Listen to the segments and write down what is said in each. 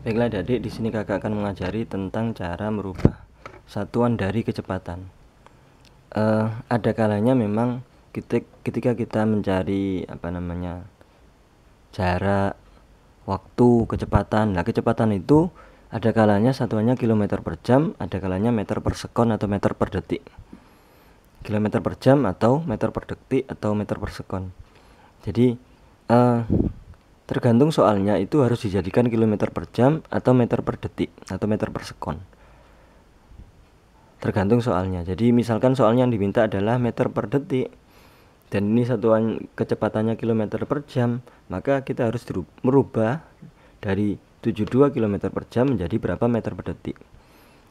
Baiklah adik, di sini kakak akan mengajari tentang cara merubah satuan dari kecepatan. Uh, ada kalanya memang ketika kita mencari apa namanya jarak, waktu, kecepatan. Nah kecepatan itu ada kalanya satuannya kilometer per jam, ada kalanya meter per sekon atau meter per detik. Kilometer per jam atau meter per detik atau meter per sekon. Jadi uh, Tergantung soalnya itu harus dijadikan kilometer per jam atau meter per detik atau meter per sekon. Tergantung soalnya. Jadi misalkan soalnya yang diminta adalah meter per detik dan ini satuan kecepatannya kilometer per jam, maka kita harus merubah dari 72 km per jam menjadi berapa meter per detik.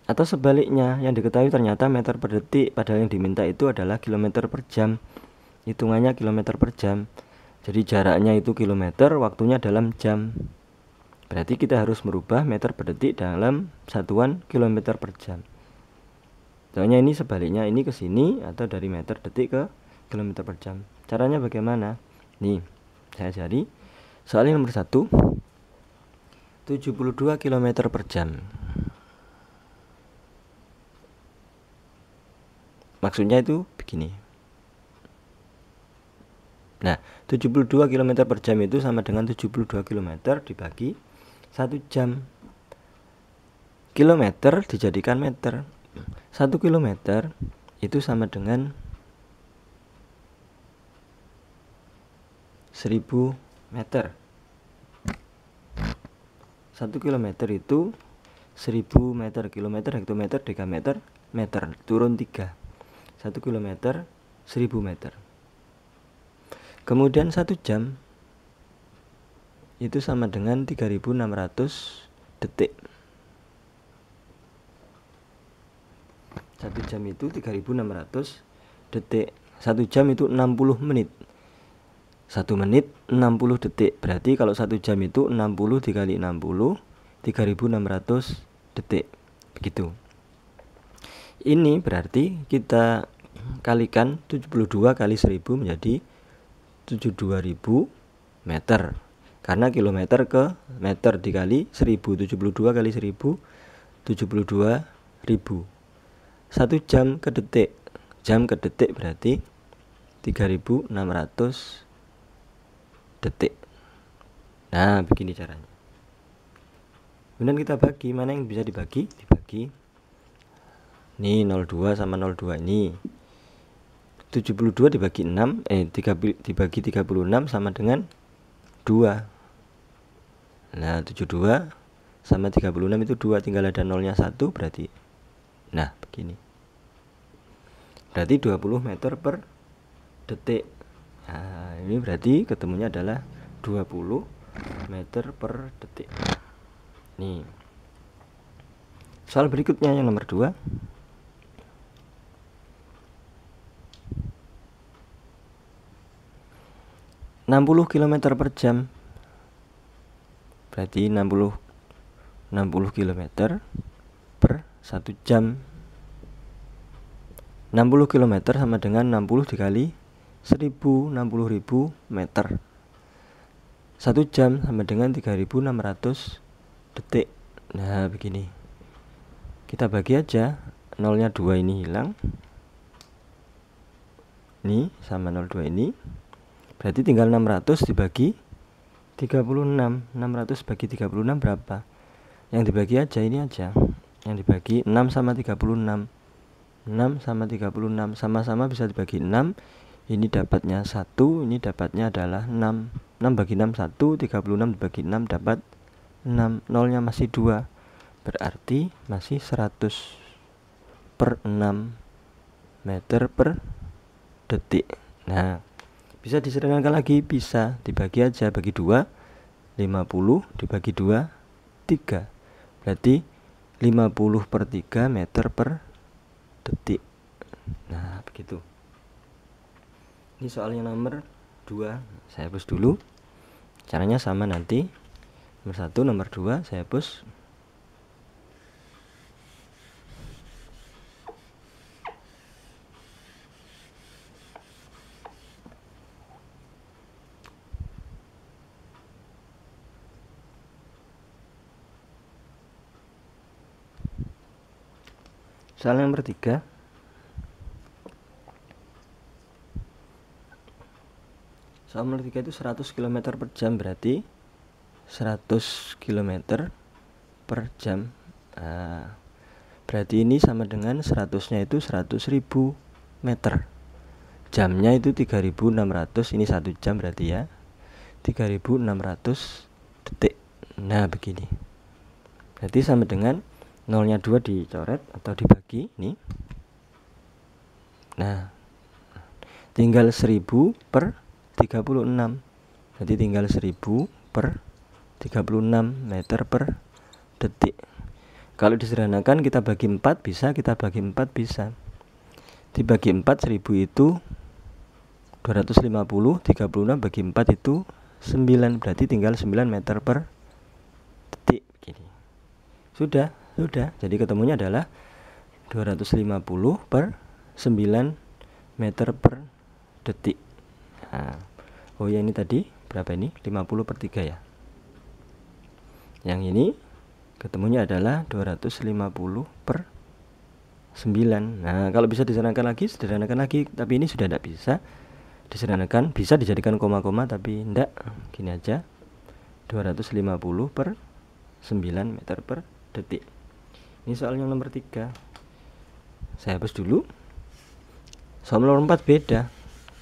Atau sebaliknya, yang diketahui ternyata meter per detik padahal yang diminta itu adalah kilometer per jam. Hitungannya kilometer per jam jadi jaraknya itu kilometer, waktunya dalam jam. Berarti kita harus merubah meter per detik dalam satuan kilometer per jam. Soalnya ini sebaliknya, ini ke sini atau dari meter detik ke kilometer per jam. Caranya bagaimana? Nih, saya cari soalnya nomor satu 72 km per jam maksudnya itu begini Nah, 72 km per jam itu sama dengan 72 km dibagi 1 jam. Kilometer dijadikan meter. 1 km itu sama dengan 1000 meter. 1 km itu 1000 meter, kilometer, hektometer, dekameter, meter, turun 3. 1 km 1000 meter. Kemudian satu jam itu sama dengan 3600 detik. Satu jam itu 3600 detik. Satu jam itu 60 menit. Satu menit 60 detik. Berarti kalau satu jam itu 60 dikali 60 3600 detik. Begitu. Ini berarti kita kalikan 72 kali 1000 menjadi 72.000 meter karena kilometer ke meter dikali 1072 kali ribu satu jam ke detik jam ke detik berarti 3600 detik nah begini caranya kemudian kita bagi mana yang bisa dibagi dibagi ini 02 sama 02 ini 72 dibagi 6 eh 3 dibagi 36 sama dengan 2 nah 72 sama 36 itu 2 tinggal ada nolnya 1 berarti nah begini berarti 20 meter per detik nah, ini berarti ketemunya adalah 20 meter per detik nih soal berikutnya yang nomor 2 60 km per jam berarti 60 60 km per 1 jam 60 km sama dengan 60 dikali 1060.000 meter 1 jam sama dengan 3600 detik nah begini kita bagi aja nolnya 2 ini hilang ini sama 02 ini berarti tinggal 600 dibagi 36 600 bagi 36 berapa yang dibagi aja ini aja yang dibagi 6 sama 36 6 sama 36 sama-sama bisa dibagi 6 ini dapatnya 1 ini dapatnya adalah 6 6 bagi 6 1 36 dibagi 6 dapat 6 0nya masih 2 berarti masih 100 per 6 meter per detik nah bisa disederhanakan lagi bisa dibagi aja bagi dua 50 dibagi dua 3 berarti 50 per 3 meter per detik nah begitu ini soalnya nomor 2 saya hapus dulu caranya sama nanti nomor 1 nomor 2 saya hapus Soal yang bertiga Soal nomor tiga itu 100 km per jam berarti 100 km per jam nah, Berarti ini sama dengan 100 nya itu 100 ribu meter Jamnya itu 3600 ini satu jam berarti ya 3600 detik Nah begini Berarti sama dengan nolnya dua dicoret atau dibagi nih nah tinggal 1000 per 36 jadi tinggal 1000 per 36 meter per detik kalau disederhanakan kita bagi 4 bisa kita bagi 4 bisa dibagi 4 1000 itu 250 36 bagi 4 itu 9 berarti tinggal 9 meter per detik begini sudah sudah, jadi ketemunya adalah 250 per 9 meter per detik. Nah, oh ya ini tadi berapa ini? 50 per 3 ya. Yang ini ketemunya adalah 250 per 9. Nah, kalau bisa disederhanakan lagi, sederhanakan lagi, tapi ini sudah tidak bisa disederhanakan. Bisa dijadikan koma-koma tapi tidak. Gini aja. 250 per 9 meter per detik ini soal yang nomor tiga saya hapus dulu soal nomor empat beda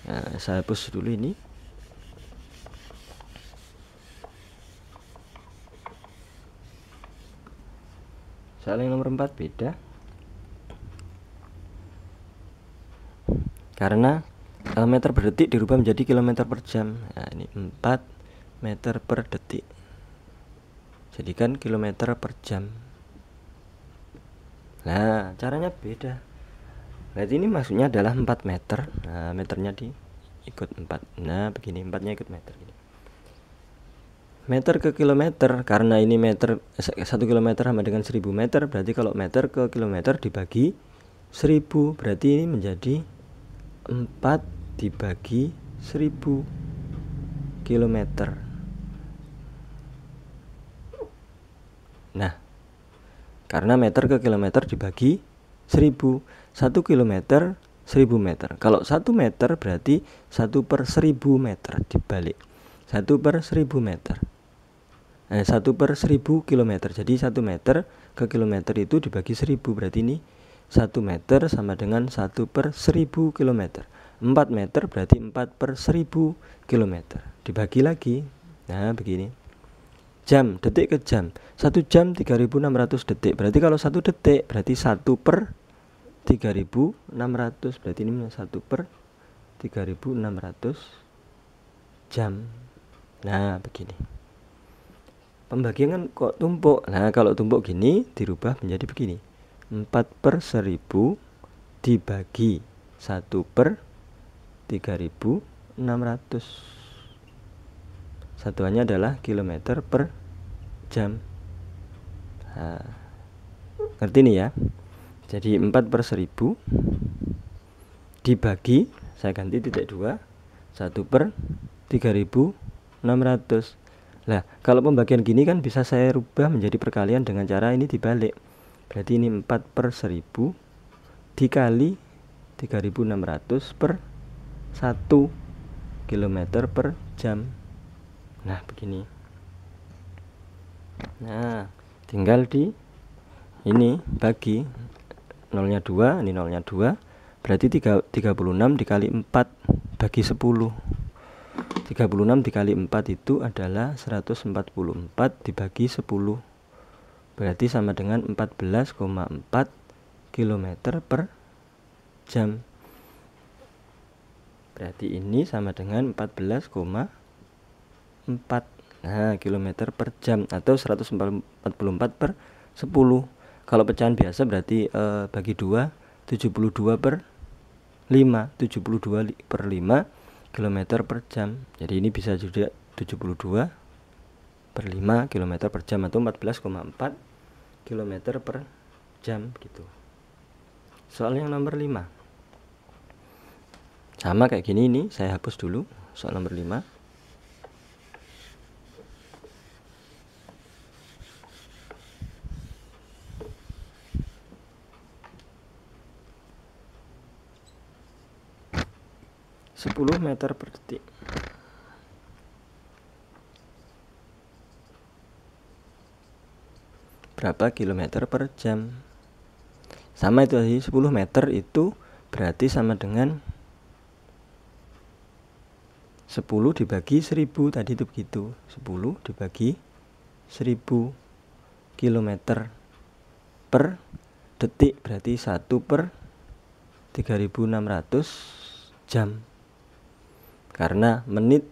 nah, saya hapus dulu ini soal yang nomor empat beda karena kilometer eh, per detik dirubah menjadi kilometer per jam nah, ini 4 meter per detik jadikan kilometer per jam nah caranya beda berarti ini maksudnya adalah 4 meter nah meternya di ikut 4 nah begini 4 nya ikut meter gini. meter ke kilometer karena ini meter 1 kilometer sama dengan 1000 meter berarti kalau meter ke kilometer dibagi 1000 berarti ini menjadi 4 dibagi 1000 kilometer Nah, karena meter ke kilometer dibagi 1000. 1 kilometer 1000 meter. Kalau 1 meter berarti 1 per 1000 meter dibalik. 1 per 1000 meter. Eh, 1 per 1000 kilometer. Jadi 1 meter ke kilometer itu dibagi 1000 berarti ini 1 meter sama dengan 1 per 1000 kilometer. 4 meter berarti 4 per 1000 kilometer. Dibagi lagi. Nah, begini jam, detik ke jam. satu jam 3600 detik. Berarti kalau satu detik berarti satu per 3600. Berarti ini satu per 3600 jam. Nah, begini. Pembagian kan kok tumpuk. Nah, kalau tumpuk gini dirubah menjadi begini. 4 per 1000 dibagi 1 per 3600 satuannya adalah kilometer per jam nah, ngerti nih ya jadi 4 per 1000 dibagi saya ganti titik 2 1 per 3600 lah kalau pembagian gini kan bisa saya rubah menjadi perkalian dengan cara ini dibalik berarti ini 4 per 1000 dikali 3600 per 1 km per jam nah begini nah tinggal di ini bagi nolnya 2 ini nolnya 2 berarti 3, 36 dikali 4 bagi 10 36 dikali 4 itu adalah 144 dibagi 10 berarti sama dengan 14,4 km per jam berarti ini sama dengan 14,4 4 nah, km per jam atau 144 per 10 kalau pecahan biasa berarti e, bagi 2 72 per 5 72 per 5 km per jam jadi ini bisa juga 72 per 5 km per jam atau 14,4 km per jam gitu soal yang nomor 5 sama kayak gini ini saya hapus dulu soal nomor 5 meter per detik berapa kilometer per jam sama itu tadi 10 meter itu berarti sama dengan 10 dibagi 1000 tadi itu begitu 10 dibagi 1000 kilometer per detik berarti 1 per 3600 jam karena menit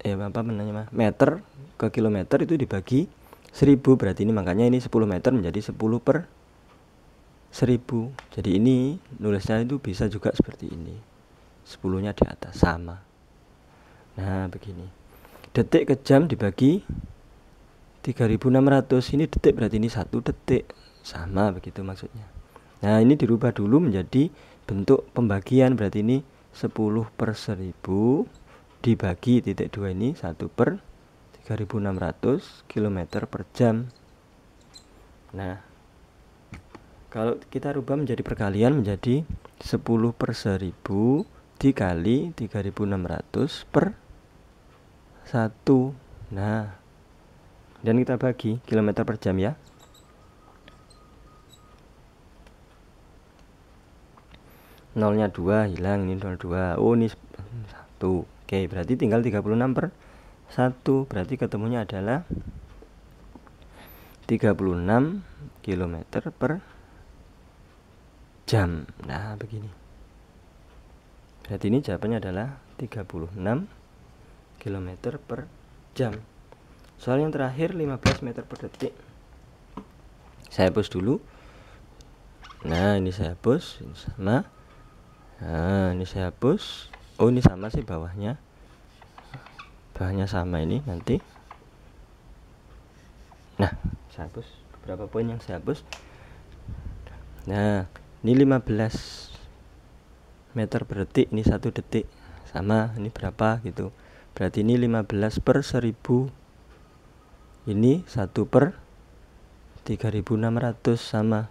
eh apa namanya meter ke kilometer itu dibagi 1000 berarti ini makanya ini 10 meter menjadi 10 per 1000 jadi ini nulisnya itu bisa juga seperti ini 10 nya di atas sama nah begini detik ke jam dibagi 3600 ini detik berarti ini satu detik sama begitu maksudnya nah ini dirubah dulu menjadi bentuk pembagian berarti ini 10 per 1000 dibagi titik 2 ini 1 per 3600 km per jam nah kalau kita rubah menjadi perkalian menjadi 10 per 1000 dikali 3600 per 1 nah dan kita bagi kilometer per jam ya nolnya 2 hilang ini 02 oh ini 1 Oke, berarti tinggal 36 per 1. Berarti ketemunya adalah 36 km per jam. Nah, begini. Berarti ini jawabannya adalah 36 km per jam. Soal yang terakhir 15 meter per detik. Saya hapus dulu. Nah, ini saya hapus ini sama. Nah, ini saya hapus oh ini sama sih bawahnya bawahnya sama ini nanti nah saya hapus beberapa poin yang saya hapus nah ini 15 meter per detik ini satu detik sama ini berapa gitu berarti ini 15 per 1000 ini satu per 3600 sama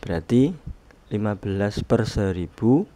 berarti 15 per 1000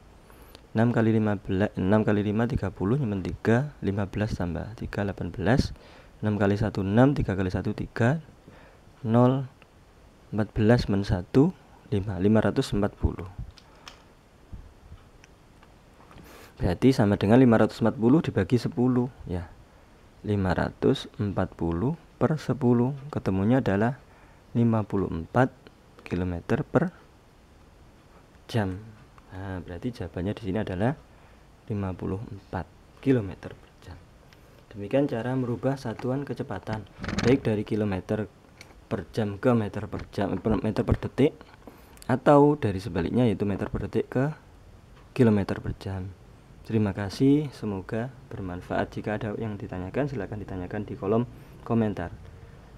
6 kali 15 6 kali 5 30 nyimpen 3 15 tambah 3 18 6 kali 1 6 3 kali 1 3 0 14 men 1 5 540 berarti sama dengan 540 dibagi 10 ya 540 per 10 ketemunya adalah 54 km per jam Nah, berarti jawabannya di sini adalah 54 km per jam. Demikian cara merubah satuan kecepatan baik dari kilometer per jam ke meter per jam per meter per detik atau dari sebaliknya yaitu meter per detik ke kilometer per jam. Terima kasih, semoga bermanfaat. Jika ada yang ditanyakan, silahkan ditanyakan di kolom komentar.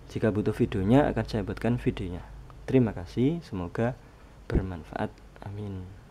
Jika butuh videonya, akan saya buatkan videonya. Terima kasih, semoga bermanfaat. Amin.